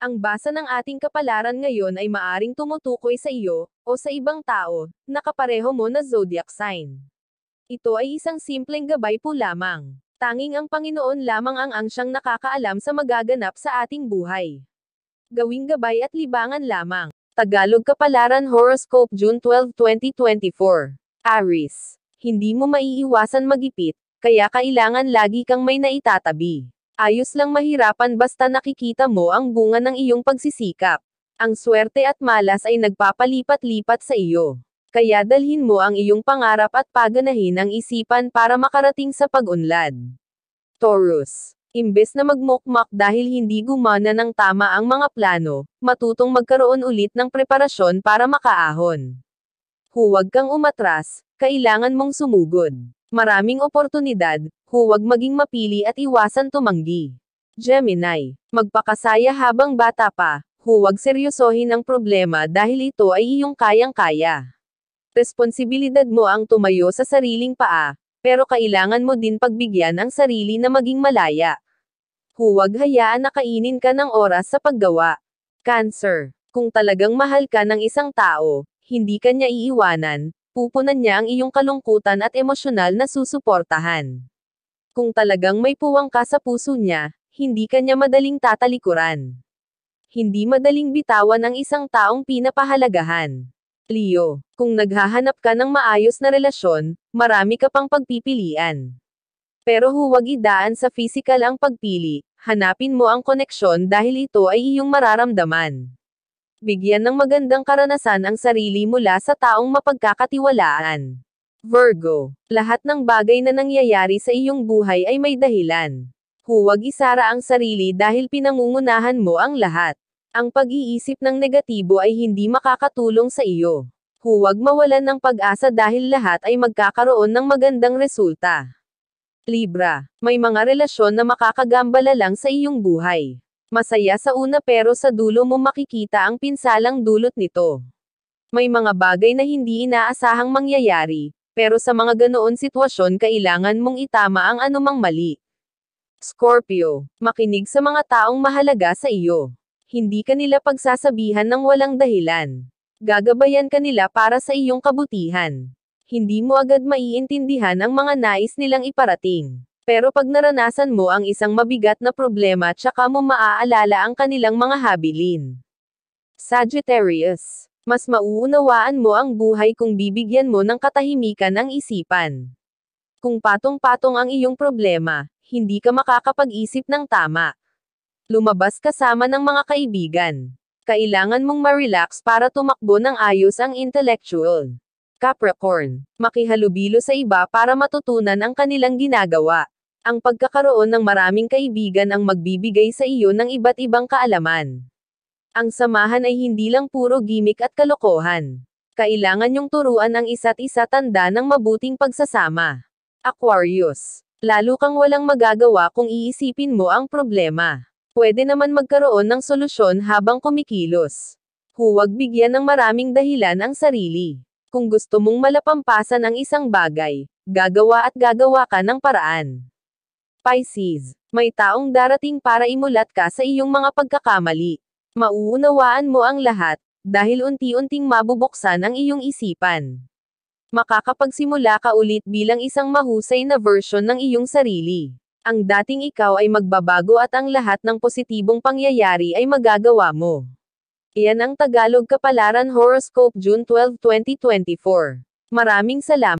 ang basa ng ating kapalaran ngayon ay maaring tumutukoy sa iyo, o sa ibang tao, na kapareho mo na zodiac sign. Ito ay isang simpleng gabay po lamang. Tanging ang Panginoon lamang ang ang siyang nakakaalam sa magaganap sa ating buhay. Gawing gabay at libangan lamang. Tagalog Kapalaran Horoscope June 12, 2024. Aris. Hindi mo maiiwasan magipit, kaya kailangan lagi kang may naitatabi. Ayos lang mahirapan basta nakikita mo ang bunga ng iyong pagsisikap. Ang swerte at malas ay nagpapalipat-lipat sa iyo. Kaya dalhin mo ang iyong pangarap at paganahin ang isipan para makarating sa pag-unlad. Taurus. Imbes na magmukmak dahil hindi gumana ng tama ang mga plano, matutong magkaroon ulit ng preparasyon para makaahon. Huwag kang umatras, kailangan mong sumugod. Maraming oportunidad, huwag maging mapili at iwasan tumanggi. Gemini, magpakasaya habang bata pa, huwag seryosohin ang problema dahil ito ay iyong kayang-kaya. Responsibilidad mo ang tumayo sa sariling paa, pero kailangan mo din pagbigyan ang sarili na maging malaya. Huwag hayaan na kainin ka ng oras sa paggawa. Cancer, kung talagang mahal ka ng isang tao, hindi ka niya iiwanan, pupunan niya ang iyong kalungkutan at emosyonal na susuportahan. Kung talagang may puwang ka sa puso niya, hindi ka niya madaling tatalikuran. Hindi madaling bitawan ang isang taong pinapahalagahan. Leo, kung naghahanap ka ng maayos na relasyon, marami ka pang pagpipilian. Pero huwag idaan sa physical ang pagpili, hanapin mo ang koneksyon dahil ito ay iyong mararamdaman. Bigyan ng magandang karanasan ang sarili mula sa taong mapagkakatiwalaan. Virgo, lahat ng bagay na nangyayari sa iyong buhay ay may dahilan. Huwag isara ang sarili dahil pinangungunahan mo ang lahat. Ang pag-iisip ng negatibo ay hindi makakatulong sa iyo. Huwag mawalan ng pag-asa dahil lahat ay magkakaroon ng magandang resulta. Libra, may mga relasyon na makakagambala lang sa iyong buhay. Masaya sa una pero sa dulo mo makikita ang pinsalang dulot nito. May mga bagay na hindi inaasahang mangyayari, pero sa mga ganoon sitwasyon kailangan mong itama ang anumang mali. Scorpio, makinig sa mga taong mahalaga sa iyo. Hindi ka nila pagsasabihan ng walang dahilan. Gagabayan ka nila para sa iyong kabutihan. Hindi mo agad maiintindihan ang mga nais nilang iparating. Pero pag naranasan mo ang isang mabigat na problema tsaka mo maaalala ang kanilang mga habilin. Sagittarius mas mauunawaan mo ang buhay kung bibigyan mo ng katahimikan ang isipan. Kung patong-patong ang iyong problema, hindi ka makakapag-isip ng tama. Lumabas kasama ng mga kaibigan. Kailangan mong ma-relax para tumakbo ng ayos ang intellectual. Capricorn, makihalubilo sa iba para matutunan ang kanilang ginagawa. Ang pagkakaroon ng maraming kaibigan ang magbibigay sa iyo ng iba't ibang kaalaman. Ang samahan ay hindi lang puro gimmick at kalokohan. Kailangan yung turuan ang isa't isa tanda ng mabuting pagsasama. Aquarius. Lalo kang walang magagawa kung iisipin mo ang problema. Pwede naman magkaroon ng solusyon habang kumikilos. Huwag bigyan ng maraming dahilan ang sarili. Kung gusto mong malapampasan ang isang bagay, gagawa at gagawa ka ng paraan. Pisces. May taong darating para imulat ka sa iyong mga pagkakamali. Mauunawaan mo ang lahat, dahil unti-unting mabubuksan ang iyong isipan. Makakapagsimula ka ulit bilang isang mahusay na version ng iyong sarili. Ang dating ikaw ay magbabago at ang lahat ng positibong pangyayari ay magagawa mo. Iyan ang Tagalog Kapalaran Horoscope June 12, 2024. Maraming salamat.